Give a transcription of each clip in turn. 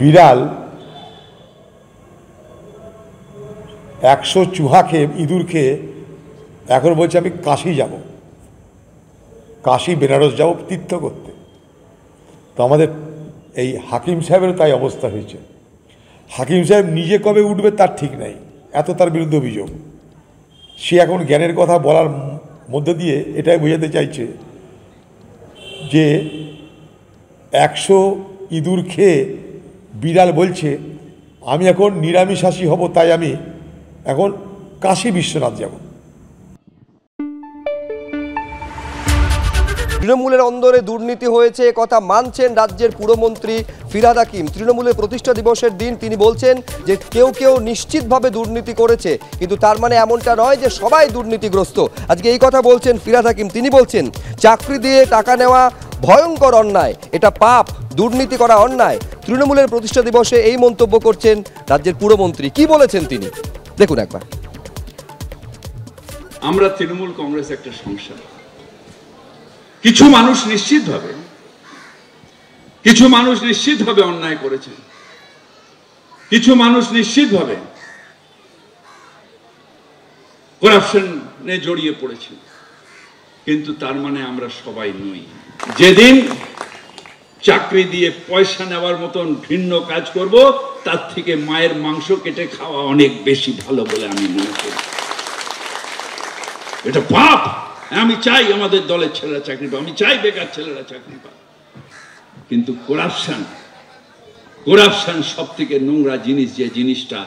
বিড়াল একশো চুহা খেয়ে ইঁদুর খেয়ে এখন বলছে আমি কাশি যাব কাশি বেনারস যাব তীর্থ করতে তো আমাদের এই হাকিম সাহেবেরও তাই অবস্থা হয়েছে হাকিম সাহেব নিজে কবে উঠবে তার ঠিক নাই এত তার বিরুদ্ধে অভিযোগ সে এখন জ্ঞানের কথা বলার মধ্যে দিয়ে এটাই বোঝাতে চাইছে যে একশো ইঁদুর খেয়ে বিড়াল বলছে আমি এখন নিরামিষাসী হব তাই আমি এখন কাশী বিশ্বনাথ যাব তৃণমূলের অন্দরে দুর্নীতি হয়েছে কথা মানছেন রাজ্যের পুরমন্ত্রী ফিরাদ হাকিম তৃণমূলের প্রতিষ্ঠা দিবসের দিন তিনি বলছেন যে কেউ কেউ নিশ্চিতভাবে দুর্নীতি করেছে কিন্তু তার মানে এমনটা নয় যে সবাই দুর্নীতিগ্রস্ত আজকে এই কথা বলছেন ফিরাদ হাকিম তিনি বলছেন চাকরি দিয়ে টাকা নেওয়া ভয়ঙ্কর অন্যায় এটা পাপ দুর্নীতি করা অন্যায় তৃণমূলের প্রতিষ্ঠা দিবসে এই মন্তব্য করছেন রাজ্যের পুরমন্ত্রী কি বলেছেন তিনি দেখুন একবার আমরা তৃণমূল কংগ্রেস একটা সংসার কিছু মানুষ নিশ্চিত ভাবে কিছু মানুষ নিশ্চিত ভাবে অন্যায় করেছে কিছু মানুষ নিশ্চিতভাবে করাপশনে জড়িয়ে পড়েছে কিন্তু তার মানে আমরা সবাই নই যেদিন চাকরি দিয়ে পয়সা নেওয়ার মতন ভিন্ন কাজ করব তার থেকে মায়ের মাংস কেটে খাওয়া অনেক বেশি ভালো বলে আমি মনে করি এটা পাপ আমি চাই আমাদের দলের ছেলেরা চাকরি পাবে আমি চাই বেকার ছেলেরা চাকরি পাবে কিন্তু করাপশান করাপশান সব থেকে নোংরা জিনিস যে জিনিসটা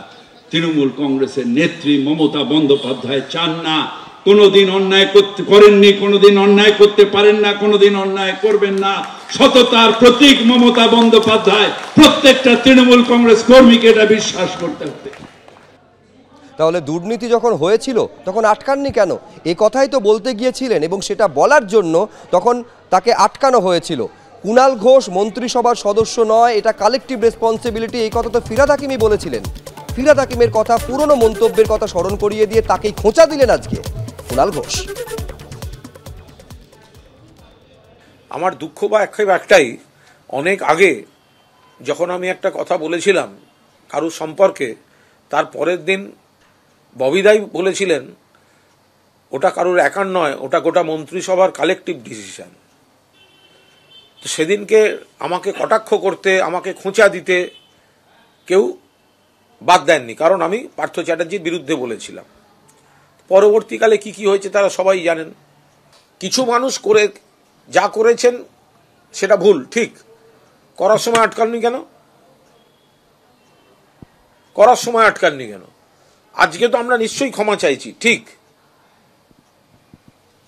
তৃণমূল কংগ্রেসের নেত্রী মমতা বন্দ্যোপাধ্যায় চান না কোনোদিন অন্যায় করতে করেননি কোনোদিন অন্যায় করতে পারেন না কোনোদিন অন্যায় করবেন না সততার প্রতীক মমতা বন্দ্যোপাধ্যায় প্রত্যেকটা তৃণমূল কংগ্রেস কর্মীকে এটা বিশ্বাস করতে হবে তাহলে দুর্নীতি যখন হয়েছিল তখন আটকাননি কেন এ কথাই তো বলতে গিয়েছিলেন এবং সেটা বলার জন্য তখন তাকে আটকানো হয়েছিল কুনাল ঘোষ মন্ত্রিসভার সদস্য নয় এটা কালেকটিভ রেসপন্সিবিলিটি এই কথা তো ফিরাদ হাকিমই বলেছিলেন ফিরাদ হাকিমের কথা পুরনো মন্তব্যের কথা স্মরণ করিয়ে দিয়ে তাকেই খোঁচা দিলেন আজকে কুণাল ঘোষ আমার দুঃখ বা একই একটাই অনেক আগে যখন আমি একটা কথা বলেছিলাম কারুর সম্পর্কে তার পরের দিন ববিদাই বলেছিলেন ওটা কারুর একার নয় ওটা গোটা মন্ত্রিসভার কালেকটিভ ডিসিশন তো সেদিনকে আমাকে কটাক্ষ করতে আমাকে খোঁচা দিতে কেউ বাদ দেননি কারণ আমি পার্থ চ্যাটার্জির বিরুদ্ধে বলেছিলাম পরবর্তীকালে কি কি হয়েছে তারা সবাই জানেন কিছু মানুষ করে যা করেছেন সেটা ভুল ঠিক করার সময় আটকাননি কেন করার সময় আটকাননি কেন আজকে তো আমরা নিশ্চয়ই ক্ষমা চাইছি ঠিক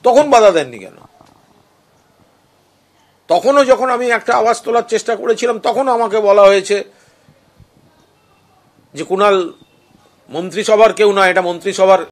তখন বাধা দেননি কেন তখনও যখন আমি একটা আওয়াজ তোলার চেষ্টা করেছিলাম তখন আমাকে বলা হয়েছে যে কুণাল মন্ত্রিসভার কেউ না এটা মন্ত্রিসভার